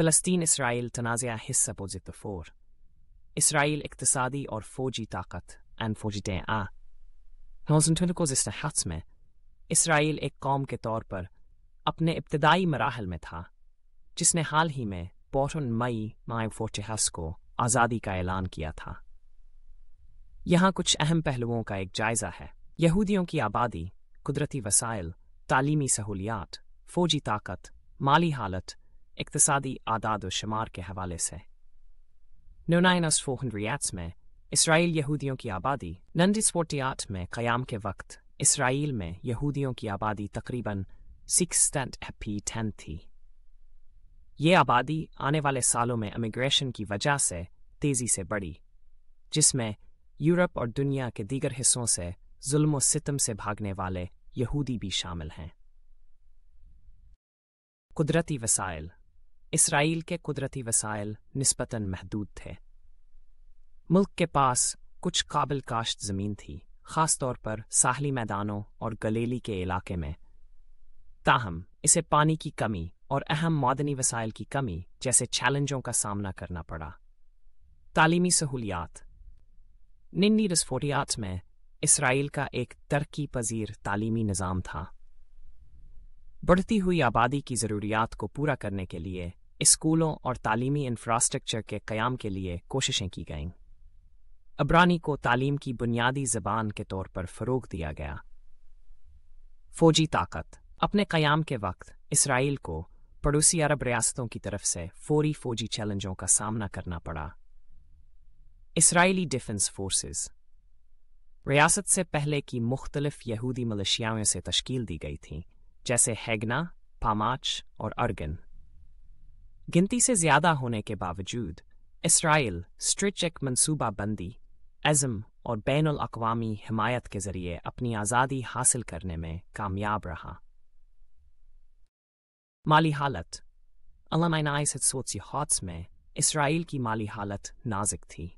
फ़लस्तीन Israel तनाज हिस्सा opposite four Israel इकतसादी और फौजी ताकत एंड फौजी आ नौजन को हथ में इसराइल एक कौम के तौर पर अपने इब्तदाई मराहल में था जिसने हाल ही में पोटन मई माए फोर्चहस को आज़ादी का ऐलान किया था यहाँ कुछ अहम पहलुओं का एक जायज़ा है यहूदियों की आबादी कुदरती वसाइल तालीमी सहूलियात फौजी ताकत माली हालत इकतसादी आदाद शुमार के हवाले से नोनाइनस फोहनरियात में इसराइल यहूदियों की आबादी नंडी आठ में क़याम के वक्त इसराइल में यहूदियों की आबादी तकरीबन सिक्स हैप्पी टेन थी ये आबादी आने वाले सालों में इमिग्रेशन की वजह से तेज़ी से बढ़ी जिसमें यूरोप और दुनिया के दीगर हिस्सों से जुल्म सितम से भागने वाले यहूदी भी शामिल हैं कुदरती वसाइल इसराइल के कुदरती वसायल नस्बता महदूद थे मुल्क के पास कुछ काबिल काश्त ज़मीन थी ख़ास तौर पर साहली मैदानों और गलेली के इलाके में ताहम इसे पानी की कमी और अहम मादनी वसायल की कमी जैसे चैलेंजों का सामना करना पड़ा तालीमी सहूलियात निन्नी रसफोटियात में इसराइल का एक तरक्की पजीर तालीमी निज़ाम था बढ़ती हुई आबादी की ज़रूरियात को पूरा करने के लिए स्कूलों और तालीमी इंफ्रास्ट्रक्चर के क़्याम के लिए कोशिशें की गईं अबरानी को तालीम की बुनियादी ज़बान के तौर पर फ़रोग दिया गया फ़ौजी ताकत अपने क़्याम के वक्त इसराइल को पड़ोसी अरब रियासतों की तरफ से फौरी फ़ौजी चैलेंजों का सामना करना पड़ा इसराइली डिफेंस फोर्सेस रियासत से पहले की मुख्तलिफ यहूदी मलेशियाओं से तश्कील दी गई थी जैसे हैगना पामाच और अर्गन गिनती से ज्यादा होने के बावजूद इसराइल मनसूबा बंदी अज़म और बैन अवी हमायत के ज़रिए अपनी आज़ादी हासिल करने में कामयाब रहा माली हालत हॉट्स में इसराइल की माली हालत नाजिक थी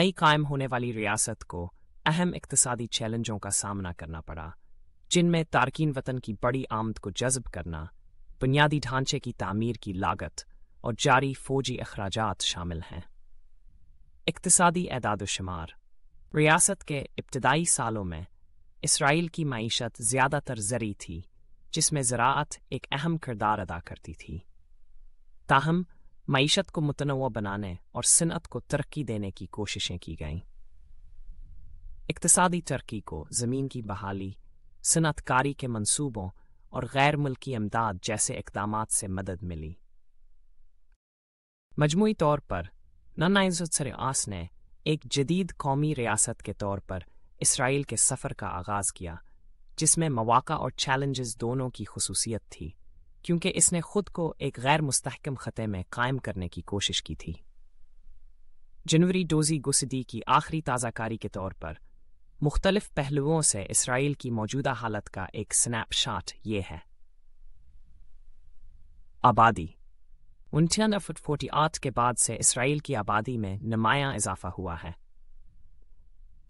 नई कायम होने वाली रियासत को अहम इकतसादी चैलेंजों का सामना करना पड़ा जिनमें तारकिन वतन की बड़ी आमद को जज्ब करना बुनियादी ढांचे की तामीर की लागत और जारी फौजी अखराज शामिल हैं इकतसादी एदादोशुमार रियासत के इब्तदाई सालों में इसराइल की मीशत ज़्यादातर जरी थी जिसमें ज़रात एक अहम किरदार अदा करती थी ताहम मीशत को मुतनव बनाने और सनत को तरक्की देने की कोशिशें की गईं इकतसादी तरक्की को ज़मीन की बहाली सनतकारी के मंसूबों और गैर मुल्की अमदाद जैसे इकदाम से मदद मिली मजमू तौर पर नाना सर आस ने एक जदीद कौमी रियासत के तौर पर इसराइल के सफ़र का आगाज़ किया जिसमें मौाक़ा और चैलेंजेस दोनों की खसूसियत थी क्योंकि इसने खुद को एक गैर मुस्तकम ख़ते में कायम करने की कोशिश की थी जनवरी डोजी गुसदी की आखिरी ताज़ाकारी के तौर पर मुख्तलिफ पहलुओं से इसराइल की मौजूदा हालत का एक स्नैपशॉट ये है आबादी फुट फोर्टी आठ के बाद से इसराइल की आबादी में नुमाया इजाफा हुआ है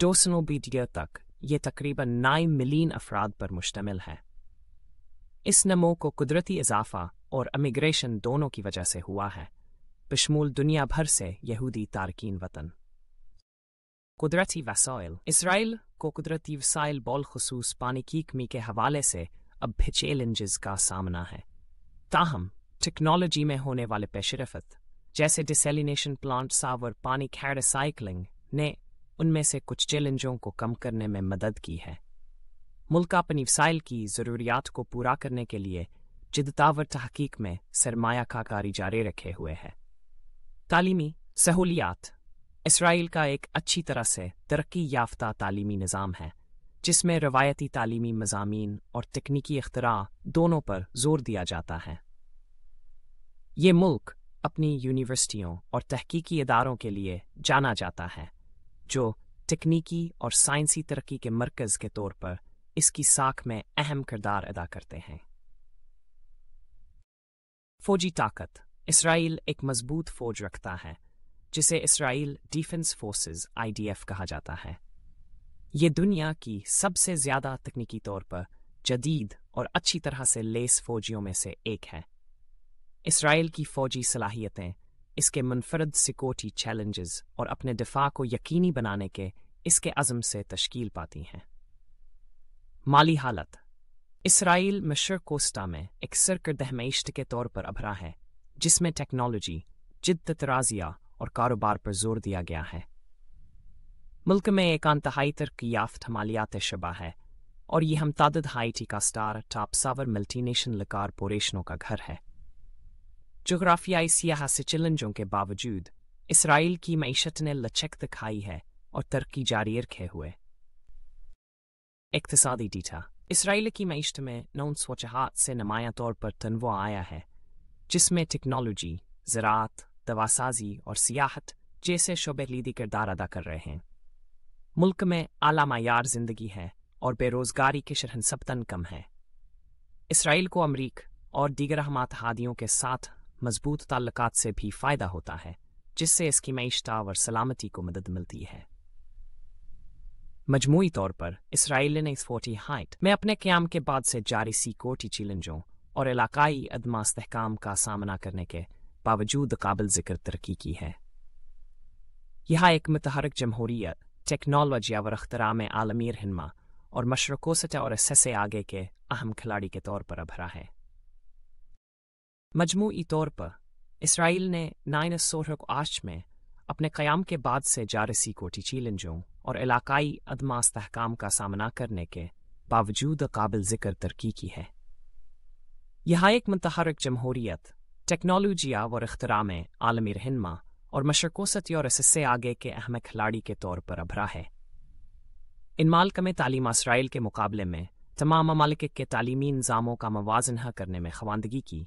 टोसनोबीडियो तक ये तकरीबन नाइ मिलियन अफराद पर मुश्तमिल है इस नमो को कुदरती इजाफा और अमिग्रेशन दोनों की वजह से हुआ है बशमूल दुनिया भर से यहूदी तारकिन वतन कुदरती वसाइल इसराइल को कुदरती वसाइल खसूस पानी की कमी के हवाले से अब भी चैलेंजेस का सामना है ताहम टेक्नोलॉजी में होने वाले पेशरफत जैसे डिसेलिनेशन प्लांट सावर पानी खैर रिसाइकलिंग ने उनमें से कुछ चैलेंजों को कम करने में मदद की है मुल्क अपनी वसाइल की ज़रूरियात को पूरा करने के लिए जिदतावर तहकीक में सरमाया काकारी जारी रखे हुए है तालीमी सहूलियात इसराइल का एक अच्छी तरह से तरक्की याफ्ता तालीमी निज़ाम है जिसमें रवायती तालीमी मजामी और तकनीकी अख्तरा दोनों पर जोर दिया जाता है ये मुल्क अपनी यूनिवर्सिटियों और तहकीकी इदारों के लिए जाना जाता है जो तकनीकी और साइंसी तरक्की के मरकज़ के तौर पर इसकी साख में अहम किरदार अदा करते हैं फौजी ताकत इसराइल एक मजबूत फौज रखता है जिसे इसराइल डिफेंस फोर्सेस आईडीएफ कहा जाता है ये दुनिया की सबसे ज़्यादा तकनीकी तौर पर जदीद और अच्छी तरह से लेस फौजियों में से एक है इसराइल की फौजी सलाहियतें इसके मुनफरद सिक्योरिटी चैलेंजेस और अपने दिफा को यकीनी बनाने के इसके अज़म से तश्कील पाती हैं माली हालत इसराइल मिश्र कोस्टा में एक सरकर दहमेष्ट के तौर पर अभरा है जिसमें टेक्नोलॉजी जिद तराजिया और कारोबार पर जोर दिया गया है मुल्क में एक अंतहाई तरक्की याफ्त मालियात शबा है और ये हम तादद हाइटी का स्टार टापसावर मल्टीनेशनल कॉरपोरेशनों का घर है जोग्राफियाई सियाह से चैलेंजों के बावजूद इसराइल की मीशत ने लचक दिखाई है और तरक्की जारी रखे हुए इकतसादी डीठा इसराइल की मीशत में नौन स्वचहात से नुमाया तौर पर तनवा आया है जिसमें टेक्नोलॉजी ज़रात दवासाजी और सियाहत जैसे शोबे लीदी किरदार अदा कर रहे हैं मुल्क में आला मैार जिंदगी है और बेरोजगारी के शरहन सबतन कम है इसराइल को अमरीक और दीगर हम आतहादियों के साथ मजबूत ताल्लक से भी फ़ायदा होता है जिससे इसकी मीशत और सलामती को मदद मिलती है मजमू तौर पर इसराइल ने इस फोटी हाइट में अपने क्याम के बाद से जारी सी कोटी चिलंजों और इलाकाई अदमा इसकाम का सामना करने के बावजूद काबिल जिक्र तरक्की की है यहाँ एक मतहरक जमहूरियत टेक्नोलॉजी और में आलमीर हिनमा और मशरको सचा और से आगे के अहम खिलाड़ी के तौर पर अभरा है मजमू तौर पर इसराइल ने नाइन सोलह को आश में अपने क़याम के बाद से जारसी कोटी चीलंजों और इलाकाई अदमा इसकाम का सामना करने के बावजूद काबिल जिक्र तरक्की की है यहाँ एक मतहरक जमहूरियत टेक्नोलॉजिया और में आलमी रहनमा और मशरकोसती और इससे आगे के अहम खिलाड़ी के तौर पर अभरा है इन मालक में तालीम इसराइल के मुकाबले में तमाम ममालिक के तालीमी निज़ामों का मवाजना करने में खवानदगी की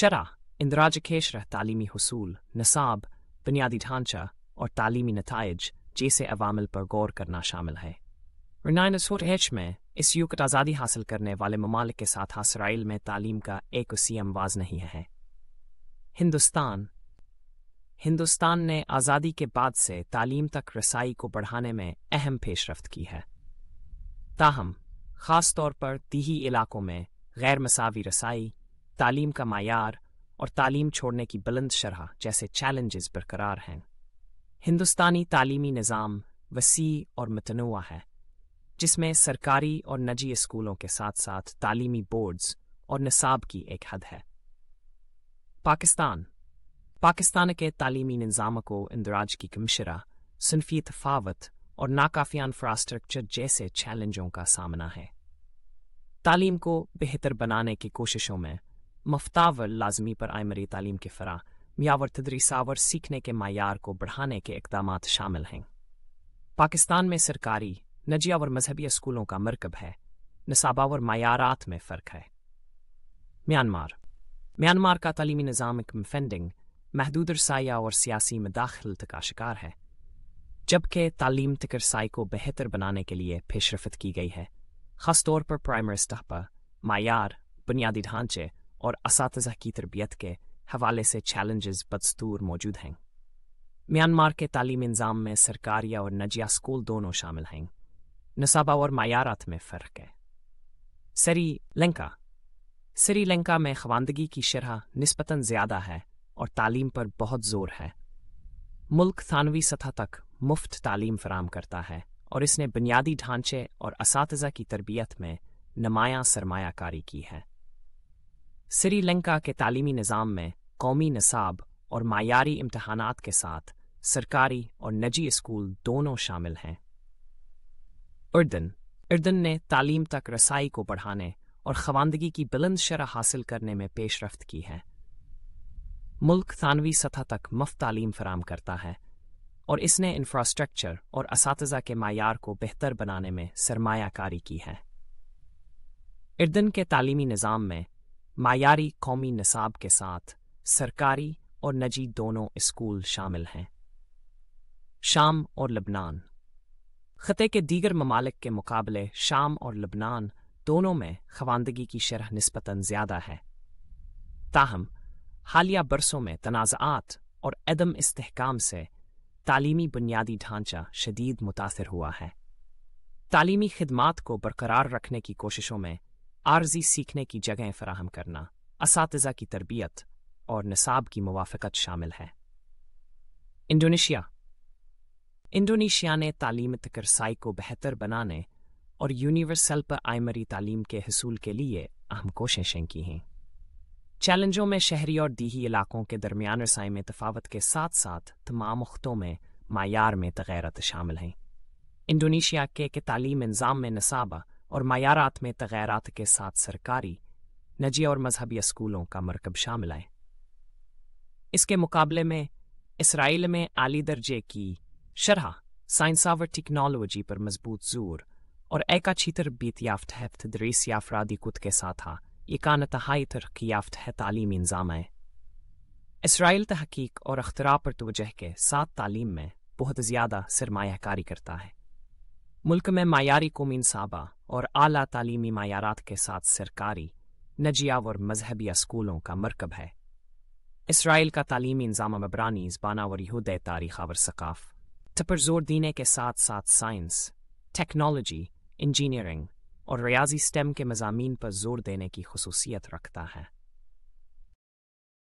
शरा इंदराज खेश रह तालीमी हसूल नसाब बुनियादी ढांचा और तालीमी नतज जैसे अवामिल पर गौर करना शामिल है रिनाइनसोर एच में इस युग आज़ादी हासिल करने वाले ममालिक के साथ इसराइल में तालीम का एक उसी अमवाज नहीं है हिंदुस्तान हिंदुस्तान ने आज़ादी के बाद से तालीम तक रसाई को बढ़ाने में अहम पेशरफ की है ताहम ख़ास तौर पर तीही इलाकों में गैर मसावी रसाई तालीम का मैार और तालीम छोड़ने की बुलंद शरह जैसे चैलेंजेस बरकरार हैं हिंदुस्तानी तालीमी निज़ाम वसी और मतनुआ है जिसमें सरकारी और नजी स्कूलों के साथ साथ तालीमी बोर्ड्स और निसाब की एक हद है पाकिस्तान पाकिस्तान के तालीमी निज़ाम को इंदराज की कमशरा सुनफी तफावत और नाकाफिया इंफ्रास्ट्रक्चर जैसे चैलेंजों का सामना है तालीम को बेहतर बनाने की कोशिशों में मफ्तावर लाजमी पर आयमरी तालीम के फरा मियावर तदरीसावर सीखने के मैार को बढ़ाने के इकदाम शामिल हैं पाकिस्तान में सरकारी नजिया और मजहबी स्कूलों का मरकब है नसाबावर और मैारात में फ़र्क है म्यांमार म्यांमार का तलीमी निज़ाम एक मफेंडिंग महदूद रसाया और सियासी मदाखलत का शिकार है जबकि तालीम तिकरसाई को बेहतर बनाने के लिए पेशरफत की गई है खासतौर पर प्राइमरी सतह पर मायार बुनियादी ढांचे और इस की तरबियत के हवाले से चैलेंजेस बदस्तूर मौजूद हैं म्यांमार के तालीम निज़ाम में सरकारिया और नजिया स्कूल दोनों शामिल हैं नसाबा और मैारत में फ़र्क है सरी लंका श्रीलंका में खवानदगी की शरह नस्बता ज़्यादा है और तालीम पर बहुत ज़ोर है मुल्क थानवी सतह तक मुफ्त तालीम फराम करता है और इसने बुनियादी ढांचे और इस की तरबियत में नमाया सरमाकारी की है श्रीलंका के तालीमी निज़ाम में कौमी नसाब और मायारी इम्तहान के साथ सरकारी और निजी स्कूल दोनों शामिल हैं उर्दन उर्दन ने तालीम तक रसाई को बढ़ाने और खवानदगी की बुलंद शरह हासिल करने में पेशरफ्त की है मुल्क थानवी सतह तक मुफ्त तालीम फराम करता है और इसने इंफ्रास्ट्रक्चर और इस के मैार को बेहतर बनाने में सरमायाकारी की है इर्दन के तालीमी निज़ाम में मायारी कौमी निसाब के साथ सरकारी और नजी दोनों स्कूल शामिल हैं शाम और लबनान ख़ते के दीगर ममालिक के मुकाबले शाम और लबनान दोनों में खवानदगी की शरह नस्बता ज़्यादा है ताहम हालिया बरसों में तनाज़ात और अदम इसकाम से तालीमी बुनियादी ढांचा शदीद मुतासर हुआ है तालीमी खदमात को बरकरार रखने की कोशिशों में आर्जी सीखने की जगहें फराहम करना इस की तरबियत और नसाब की मुवाफ़त शामिल है इंडोनेशिया इंडोनेशिया ने तालीम तकरसाई को बेहतर बनाने और यूनिवर्सल पर आयमरी तालीम के हसूल के लिए अहम कोशिशें की हैं चैलेंजों में शहरी और दीही इलाकों के दरमियान रसाई में तफावत के साथ साथ तमाम अख्तों में मायार में तगैरत शामिल हैं इंडोनेशिया के के तालीम इंजाम में नसाबा और मायारात में तगैरत के साथ सरकारी नजी और मजहबी स्कूलों का मरकब शामिल है इसके मुकाबले में इसराइल में आली दर्जे की शरह साइंस और टेक्नोलॉजी पर मजबूत जोर और एकाचीतर बीत याफ्त हैफ्त दरीस याफ्रादी कुत के साथा इकान तहाई तरक याफ्त है तालीम इंजाम इसराइल तहकीक और अख्तरा पर तोजह के साथ तालीम में बहुत ज़्यादा सरमाकारी करता है मुल्क में मायारी कौमी साबा और आला तालीमी मायारात के साथ सरकारी नजियाव और मजहबी स्कूलों का मरकब है इसराइल का तालीमी इंजाम मबरानी जबाना और यहूद तारीख़ और सकाफ़ पर जोर देने के साथ साथ साइंस टेक्नोलॉजी इंजीनियरिंग और रियाजी स्टेम के मजामी पर जोर देने की खसूसियत रखता है